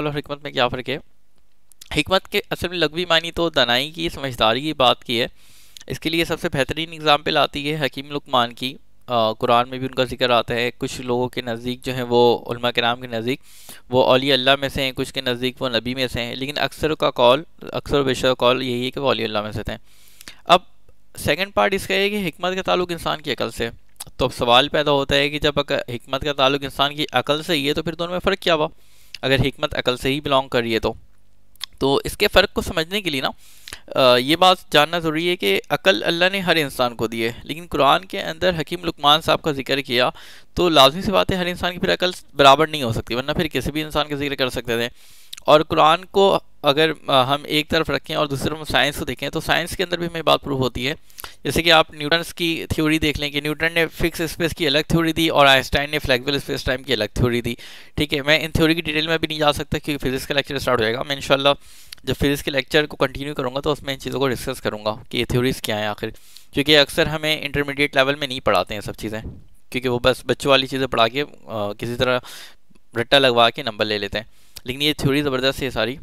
और हमत में क्या फ़र्क है हमत के असल में लगवी मानी तो दनाई की समझदारी की बात की है इसके लिए सबसे बेहतरीन एग्ज़ाम्पल आती है हकीम लुकमान की आ, कुरान में भी उनका जिक्र आता है कुछ लोगों के नज़दीक जो हैं वो उलमा के नाम के नज़दीक वो अली अल्लाह में से हैं कुछ के नज़दीक वो नबी में से हैं लेकिन अक्सर का कॉल अक्सर बेशर कॉल यही है कि वो अली अल्लाह में से थे अब सेकंड पार्ट इसका है कि हमत का ताल्लुक इंसान की अकल से तो अब सवाल पैदा होता है कि जब हमत का ताल्लुक इंसान की अकल से ही है तो फिर दोनों में फ़र्क क्या हुआ अगर हमत अकल से ही बिलोंग कर रही है तो तो इसके फ़र्क को समझने के लिए ना ये बात जानना ज़रूरी है कि अकल अल्लाह ने हर इंसान को दी है लेकिन कुरान के अंदर हकीम लुकमान साहब का जिक्र किया तो लाजमी सी बात है हर इंसान की फिर अकल बराबर नहीं हो सकती वरना फिर किसी भी इंसान का जिक्र कर सकते थे और कुरान को अगर हम एक तरफ रखें और दूसरी तरफ साइंस को देखें तो साइंस के अंदर भी हमें बात प्रूव होती है जैसे कि आप न्यूटन की थ्योरी देख लें कि न्यूटन ने फिक्स स्पेस की अलग थ्योरी दी और आइंस्टाइन ने फ्लैक्सिबल स्पेस टाइम की अलग थ्योरी दी ठीक है मैं इन थ्योरी की डिटेल में भी नहीं जा सकता क्योंकि फिजिक्स का लेक्चर स्टार्ट हो जाएगा मैं इनशाला जब फिजिक्स के लेक्चर को कंटिन्यू करूँगा तो उसमें इन चीज़ों को डिस्कस करूँगा कि ये थ्योरीज़ क्या हैं आखिर क्योंकि अक्सर हमें इंटरमीडिएट लेवल में नहीं पढ़ाते हैं सब चीज़ें क्योंकि वो बस बच्चों वाली चीज़ें पढ़ा के किसी तरह रट्टा लगवा के नंबर ले लेते हैं लेकिन ये थ्योरी ज़बरदस्त है सारी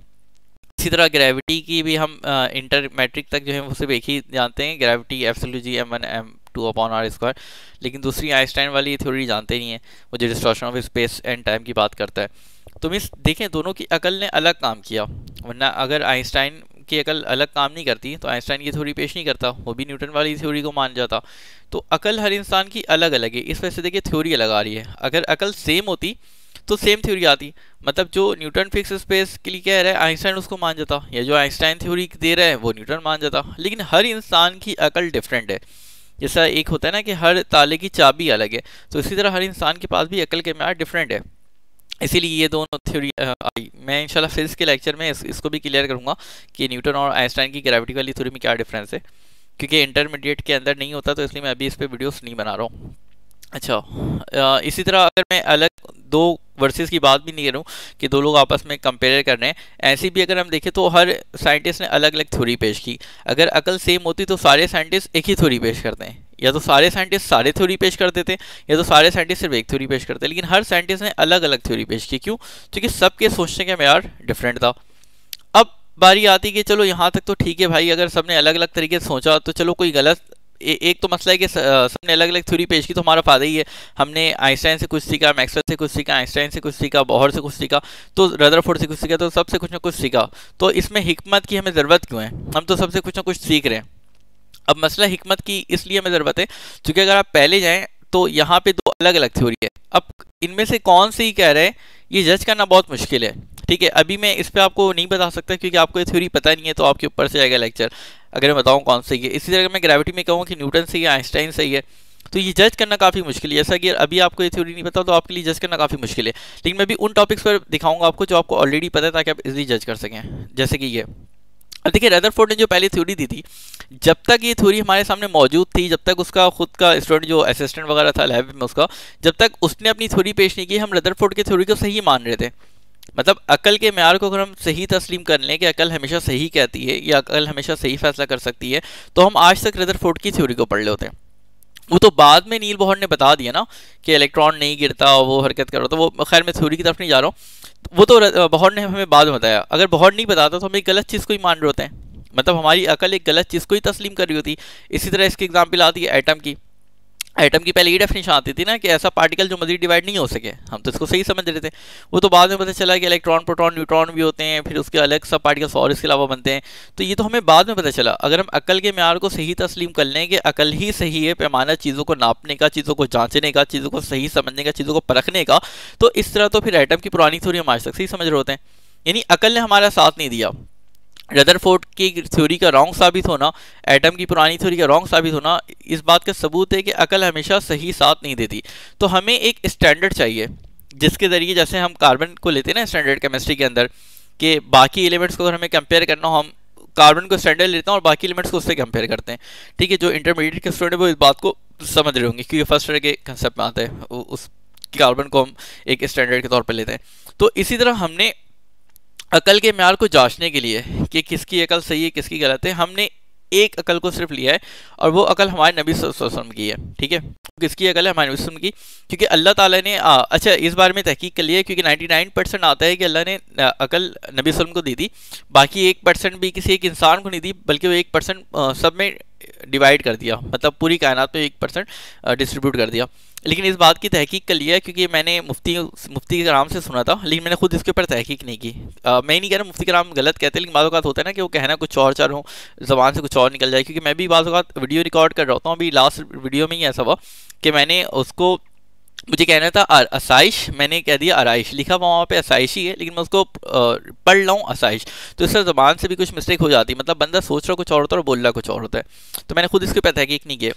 इसी तरह ग्रेविटी की भी हम इंटर मैट्रिक तक जो है वो सिर्फ एक ही जानते हैं ग्रेविटी एफसल्यू G M one M two upon R square लेकिन दूसरी आइंस्टाइन वाली थ्योरी जानते नहीं है वो जो distortion of space and time की बात करता है तो मिस देखें दोनों की अकल ने अलग काम किया वरना अगर आइंस्टाइन की अकल अलग काम नहीं करती तो आइंस्टाइन की थ्योरी पेश नहीं करता वो भी न्यूटन वाली थ्योरी को मान जाता तो अकल हर इंसान की अलग अलग है इस वजह से देखिए थ्योरी अलग आ रही है अगर अकल सेम होती तो सेम थ्योरी आती मतलब जो न्यूटन फिक्स स्पेस के लिए कह रहा है आइंस्टाइन उसको मान जाता या जो आइंस्टाइन थ्योरी दे रहा है वो न्यूटन मान जाता लेकिन हर इंसान की अकल डिफरेंट है जैसा एक होता है ना कि हर ताले की चाबी अलग है तो इसी तरह हर इंसान के पास भी अकल के मैं डिफरेंट है इसीलिए ये दोनों थ्योरी आई मैं इंशाल्लाह फिजिक्स के लेक्चर में इस, इसको भी क्लियर करूँगा कि न्यूटन और आइंस्टाइन की ग्रेविटी वाली थ्योरी में क्या डिफरेंस है क्योंकि इंटरमीडिएट के अंदर नहीं होता तो इसलिए मैं अभी इस पर वीडियोस नहीं बना रहा हूँ अच्छा इसी तरह अगर मैं अलग दो वर्सेस की बात भी नहीं करूँ कि दो लोग आपस में कंपेयर कर रहे हैं ऐसी भी अगर हम देखें तो हर साइंटिस्ट ने अलग अलग थ्योरी पेश की अगर अकल सेम होती तो सारे साइंटिस्ट एक ही थ्योरी पेश करते हैं या तो सारे साइंटिस्ट सारे थ्योरी पेश कर देते या तो सारे साइंटिस्ट सिर्फ एक थ्योरी पेश करते लेकिन हर साइंटिस्ट ने अलग अलग थ्योरी पेश की क्यों क्योंकि सबके सोचने का मैार डिफरेंट था अब बारी आती कि चलो यहाँ तक तो ठीक है भाई अगर सब ने अलग अलग तरीके से सोचा तो चलो कोई गलत एक तो मसला है कि सबने अलग अलग थ्योरी पेश की तो हमारा फ़ायदा ही है हमने आइंस्टाइन से कुछ सीखा मैक्सवेल से कुछ सीखा आइंस्टाइन से कुछ सीखा बहर से कुछ सीखा तो रदरफोर्ड से कुछ सीखा तो सबसे कुछ ना कुछ सीखा तो इसमें हिकमत की हमें ज़रूरत क्यों है हम तो सबसे कुछ ना कुछ सीख रहे हैं अब मसला हिकमत की इसलिए हमें ज़रूरत है क्योंकि अगर आप पहले जाएँ तो यहाँ पर दो अलग अलग थ्योरी है अब इनमें से कौन सी कह रहे हैं ये जज करना बहुत मुश्किल है ठीक है अभी मैं इस पर आपको नहीं बता सकता क्योंकि आपको ये थ्योरी पता नहीं है तो आपके ऊपर से आएगा लेक्चर अगर मैं बताऊँ कौन सही है इसी तरह मैं ग्रेविटी में कहूँ कि न्यूटन सही है आइंस्टाइन सही है तो ये जज करना काफ़ी मुश्किल है ऐसा कि अभी आपको ये थ्योरी नहीं पता तो आपके लिए जज करना काफ़ी मुश्किल है लेकिन मैं भी उन टॉपिक्स पर दिखाऊंगा आपको जो आपको ऑलरेडी पता है ताकि आप इजीली जज कर सकें जैसे कि ये अब देखिए रेदरफोर्ड ने जो पहले थ्योरी दी थी जब तक ये थ्योरी हमारे सामने मौजूद थी जब तक उसका खुद का स्टूडेंट जो असिस्टेंट वगैरह था लैब में उसका जब तक उसने अपनी थ्योरी पेश नहीं की हम रेदरफोर्ड की थ्योरी को सही मान रहे थे मतलब अकल के मैार को अगर हम सही तस्लीम कर लें कि अकल हमेशा सही कहती है या अकल हमेशा सही फैसला कर सकती है तो हम आज तक फोर्ट की थ्योरी को पढ़ लेते हैं वो तो बाद में नील बोहर ने बता दिया ना कि इलेक्ट्रॉन नहीं गिरता और वो हरकत कर रहा तो वो खैर मैं थ्योरी की तरफ नहीं जा रहा हूँ वो तो बोहर ने हमें बाद में बताया अगर बोहर नहीं बताता तो हम एक गलत चीज़ को ही मान रहे होते हैं मतलब हमारी अकल एक गलत चीज़ को ही तस्लीम कर रही होती इसी तरह इसकी एग्जाम्पल आती है एटम की आइटम की पहले ये डेफिनेशन आती थी ना कि ऐसा पार्टिकल जो मजीद डिवाइड नहीं हो सके हम तो इसको सही समझ रहे थे वो तो बाद में पता चला कि इलेक्ट्रॉन प्रोटॉन न्यूट्रॉन भी होते हैं फिर उसके अलग सब पार्टिकल्स और इसके अलावा बनते हैं तो ये तो हमें बाद में पता चला अगर हम अकल के मैार को सही तस्लीम कर लें कि अकल ही सही है पैमाना चीज़ों को नापने का चीज़ों को जाँचने का चीज़ों को सही समझने का चीज़ों को परखने का तो इस तरह तो फिर आइटम की पुरानी थोड़ी हम आज तक सही समझ रहे होते हैं यानी अकल ने हमारा साथ नहीं दिया रदरफोर्ड की थ्योरी का रॉन्ग साबित होना एटम की पुरानी थ्योरी का रॉन्ग साबित होना इस बात का सबूत है कि अकल हमेशा सही साथ नहीं देती तो हमें एक स्टैंडर्ड चाहिए जिसके ज़रिए जैसे हम कार्बन को लेते हैं ना स्टैंडर्ड केमिस्ट्री के अंदर कि बाकी एलिमेंट्स को अगर हमें कंपेयर करना हो हम कार्बन को स्टैंडर्ड लेते हैं और बाकी एलिमेंट्स को उससे कंपेयर करते हैं ठीक है जो इंटरमीडिएट के स्टूडेंट वो इस बात को समझ रहे होंगे क्योंकि फर्स्ट ईयर के कंसेप्ट में आते हैं उस कार्बन को हम एक स्टैंडर्ड के तौर पर लेते हैं तो इसी तरह हमने अकल के म्यार को जांचने के लिए कि किसकी अकल सही है किसकी गलत है हमने एक अकल को सिर्फ लिया है और वो अकल हमारे नबी वसम की है ठीक है किसकी अकल है हमारे नबी वसलम की क्योंकि अल्लाह ताला ने आ, अच्छा इस बारे में तहकीक कर लिया है क्योंकि 99 परसेंट आता है कि अल्लाह ने अकल नबी वसलम को दी थी बाकी एक परसेंट भी किसी एक इंसान को नहीं दी बल्कि वो एक परसेंट सब में डिवाइड कर दिया मतलब पूरी कायनात पे एक परसेंट डिस्ट्रीब्यूट कर दिया लेकिन इस बात की तहकीक कर लिया क्योंकि मैंने मुफ्ती मुफ्ती के नाम से सुना था लेकिन मैंने खुद इसके ऊपर तहकीक नहीं की आ, मैं नहीं कह रहा मुफ्ती के नाम गलत कहते लेकिन बाज़ होता है ना कि वो कहना कुछ और चार हो जबान से कुछ और निकल जाए क्योंकि मैं भी बाज़ वीडियो रिकॉर्ड कर रहा होता हूँ अभी लास्ट वीडियो में ही ऐसा हुआ कि मैंने उसको मुझे कहना था आसाइश मैंने कह दिया आरइश लिखा हुआ वहाँ पे आसाइश ही है लेकिन मैं उसको पढ़ लाऊँ आसाइश तो इससे ज़बान से भी कुछ मिस्टेक हो जाती है मतलब बंदा सोच रहा कुछ और होता है और बोल रहा कुछ और होता है तो मैंने खुद पे तहकीक नहीं किया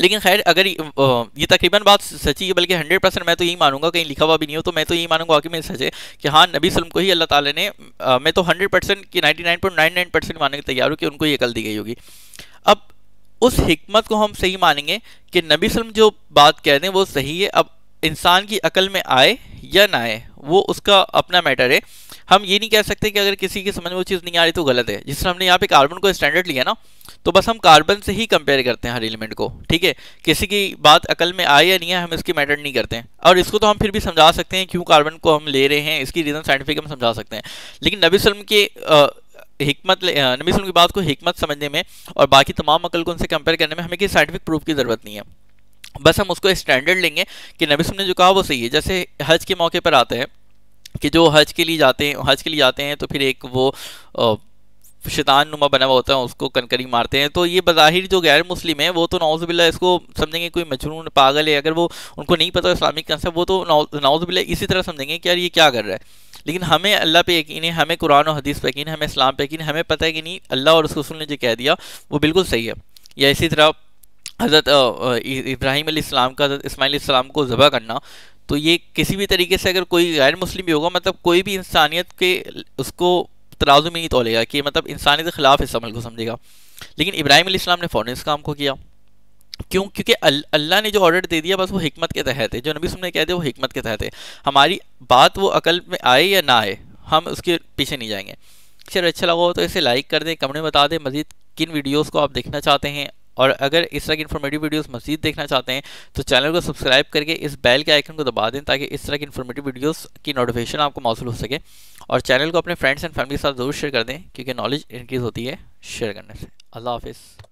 लेकिन खैर अगर ये तकरीबन बात सची है बल्कि हंड्रेड परसेंट मैं तो यही मानूंगा कहीं लिखा हुआ भी नहीं हो तो मैं तो यही मानूंगा कि मैं सच है कि हाँ नबी सलम को ही अल्लाह ताला ने आ, मैं तो हंड्रेड परसेंट की ninety nine point nine nine percent मानने के तैयार हूँ कि उनको ये कल दी गई होगी अब उस हमत को हम सही मानेंगे कि नबी सलम जो बात कह रहे हैं वो सही है अब इंसान की अकल में आए या ना आए वो उसका अपना मैटर है हम ये नहीं कह सकते कि अगर किसी की समझ में वो चीज़ नहीं आ रही तो गलत है जिस तरह हमने यहाँ पे कार्बन को स्टैंडर्ड लिया ना तो बस हम कार्बन से ही कंपेयर करते हैं हर एलिमेंट को ठीक है किसी की बात अकल में आए या नहीं है हम इसकी मैटर नहीं करते हैं और इसको तो हम फिर भी समझा सकते हैं क्यों कार्बन को हम ले रहे हैं इसकी रीज़न साइंटिफिक हम समझा सकते हैं लेकिन नबी वसलम के हमत नबी की बात को हमत समझने में और बाकी तमाम अकल को उनसे कंपेयर करने में हमें किसी साइंटिफिक प्रूफ की ज़रूरत नहीं है बस हम उसको स्टैंडर्ड लेंगे कि नबी ने जो कहा वो सही है जैसे हज के मौके पर आते हैं कि जो हज के लिए जाते हैं हज के लिए जाते हैं तो फिर एक वो शैतान नुमा बना हुआ होता है उसको कनकरी मारते हैं तो ये बाहिर जो गैर मुस्लिम है वो तो नौजबिल्ला इसको समझेंगे कोई मजनून पागल है अगर वो उनको नहीं पता इस्लामिक कंसेप्ट वो तो नौजबिल्ला इसी तरह समझेंगे कि यार ये क्या कर रहा है लेकिन हमें अल्लाह पे यकीन है हमें कुरान और हदीस पे यकीन है हमें इस्लाम पे यकीन है हमें पता है कि नहीं अल्लाह और रसूल ने जो कह दिया वो बिल्कुल सही है या इसी तरह हज़रत इब्राहिम इस्लाम का हज़रत इसमाईसम को ज़बह करना तो ये किसी भी तरीके से अगर कोई गैर मुस्लिम भी होगा मतलब कोई भी इंसानियत के उसको तराजू में नहीं तोलेगा कि मतलब इंसानियत के ख़िलाफ़ इस अमल को समझेगा लेकिन इब्राहिम इस्लाम ने फ़ौरन इस काम को किया क्यों क्योंकि अल्लाह ने जो ऑर्डर दे दिया बस वो हमत के तहत है जो नबी ने कह दिया वो हमत के तहत है हमारी बात वो अकल में आए या ना आए हम उसके पीछे नहीं जाएंगे शेयर अच्छा लगा हो तो इसे लाइक कर दें कमेंट में बता दें मज़ीद किन वीडियोज़ को आप देखना चाहते हैं और अगर इस तरह की इन्फॉर्मेटिव वीडियोस मजीद देखना चाहते हैं तो चैनल को सब्सक्राइब करके इस बेल के आइकन को दबा दें ताकि इस तरह की इन्फॉर्मेटिव वीडियोस की नोटिफिकेशन आपको मौसू हो सके और चैनल को अपने फ्रेंड्स एंड फैमिली के साथ ज़रूर शेयर कर दें क्योंकि नॉलेज इंक्रीज़ होती है शेयर करने से अल्लाह हाफिज़